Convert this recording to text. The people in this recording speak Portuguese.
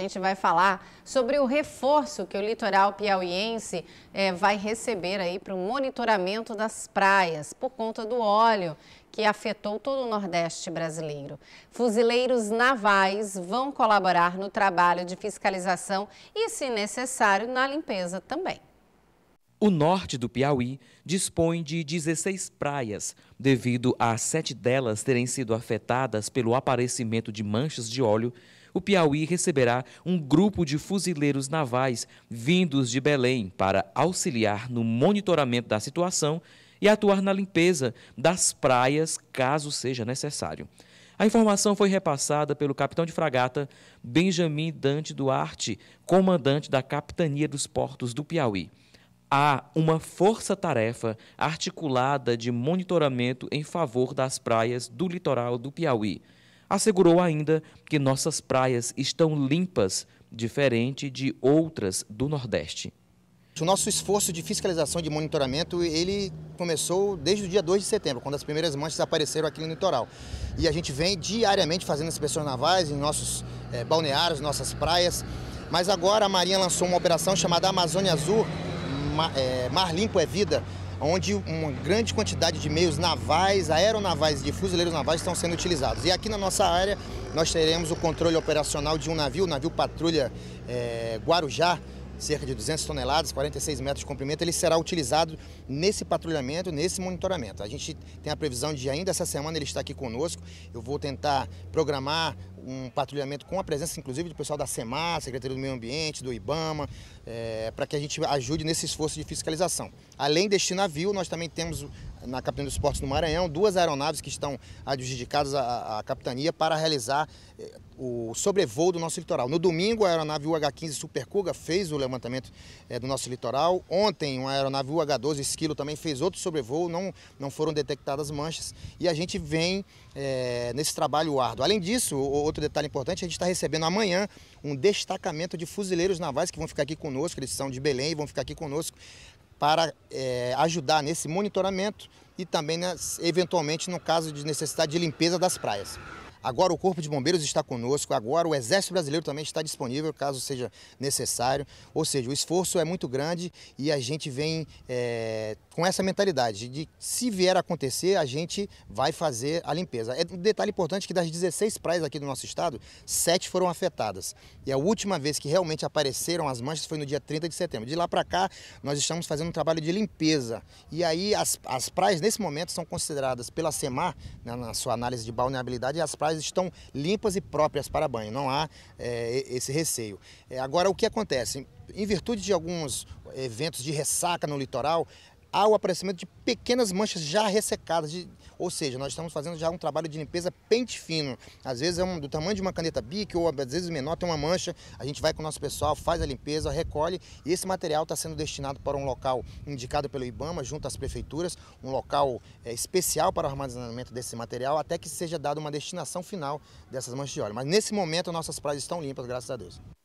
gente vai falar sobre o reforço que o litoral piauiense é, vai receber aí para o monitoramento das praias por conta do óleo que afetou todo o Nordeste brasileiro. Fuzileiros navais vão colaborar no trabalho de fiscalização e, se necessário, na limpeza também. O norte do Piauí dispõe de 16 praias, devido a sete delas terem sido afetadas pelo aparecimento de manchas de óleo o Piauí receberá um grupo de fuzileiros navais vindos de Belém para auxiliar no monitoramento da situação e atuar na limpeza das praias, caso seja necessário. A informação foi repassada pelo capitão de fragata Benjamin Dante Duarte, comandante da Capitania dos Portos do Piauí. Há uma força-tarefa articulada de monitoramento em favor das praias do litoral do Piauí. Assegurou ainda que nossas praias estão limpas, diferente de outras do Nordeste. O nosso esforço de fiscalização, de monitoramento, ele começou desde o dia 2 de setembro, quando as primeiras manchas apareceram aqui no litoral. E a gente vem diariamente fazendo inspeções navais em nossos é, balneários, nossas praias. Mas agora a Marinha lançou uma operação chamada Amazônia Azul, Mar, é, eh, Mar Limpo é Vida, onde uma grande quantidade de meios navais, aeronavais e de fuzileiros navais estão sendo utilizados. E aqui na nossa área nós teremos o controle operacional de um navio, o navio patrulha é, Guarujá, cerca de 200 toneladas, 46 metros de comprimento, ele será utilizado nesse patrulhamento, nesse monitoramento. A gente tem a previsão de ainda essa semana ele estar aqui conosco. Eu vou tentar programar um patrulhamento com a presença, inclusive, do pessoal da SEMAR, Secretaria do Meio Ambiente, do IBAMA, é, para que a gente ajude nesse esforço de fiscalização. Além deste navio, nós também temos na Capitania dos Portos do Maranhão duas aeronaves que estão adjudicadas à, à capitania para realizar eh, o sobrevoo do nosso litoral. No domingo, a aeronave UH-15 Super Cuga fez o levantamento é, do nosso litoral. Ontem, uma aeronave UH-12 Esquilo também fez outro sobrevoo, não, não foram detectadas manchas. E a gente vem é, nesse trabalho árduo. Além disso, outro detalhe importante, a gente está recebendo amanhã um destacamento de fuzileiros navais que vão ficar aqui conosco, eles são de Belém e vão ficar aqui conosco para é, ajudar nesse monitoramento e também, né, eventualmente, no caso de necessidade de limpeza das praias. Agora o Corpo de Bombeiros está conosco, agora o Exército Brasileiro também está disponível, caso seja necessário. Ou seja, o esforço é muito grande e a gente vem é, com essa mentalidade de se vier a acontecer, a gente vai fazer a limpeza. É um detalhe importante que das 16 praias aqui do nosso estado, 7 foram afetadas. E a última vez que realmente apareceram as manchas foi no dia 30 de setembro. De lá para cá, nós estamos fazendo um trabalho de limpeza. E aí as, as praias, nesse momento, são consideradas pela SEMAR, né, na sua análise de balneabilidade, as praias estão limpas e próprias para banho, não há é, esse receio. É, agora, o que acontece? Em virtude de alguns eventos de ressaca no litoral, há o aparecimento de pequenas manchas já ressecadas, de, ou seja, nós estamos fazendo já um trabalho de limpeza pente fino. Às vezes é um, do tamanho de uma caneta BIC ou às vezes menor, tem uma mancha, a gente vai com o nosso pessoal, faz a limpeza, recolhe e esse material está sendo destinado para um local indicado pelo IBAMA, junto às prefeituras, um local é, especial para o armazenamento desse material, até que seja dada uma destinação final dessas manchas de óleo. Mas nesse momento nossas praias estão limpas, graças a Deus.